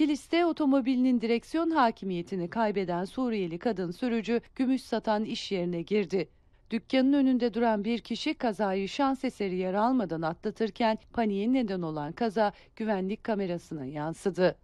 Kilis'te otomobilinin direksiyon hakimiyetini kaybeden Suriyeli kadın sürücü gümüş satan iş yerine girdi. Dükkanın önünde duran bir kişi kazayı şans eseri yer almadan atlatırken paniğe neden olan kaza güvenlik kamerasına yansıdı.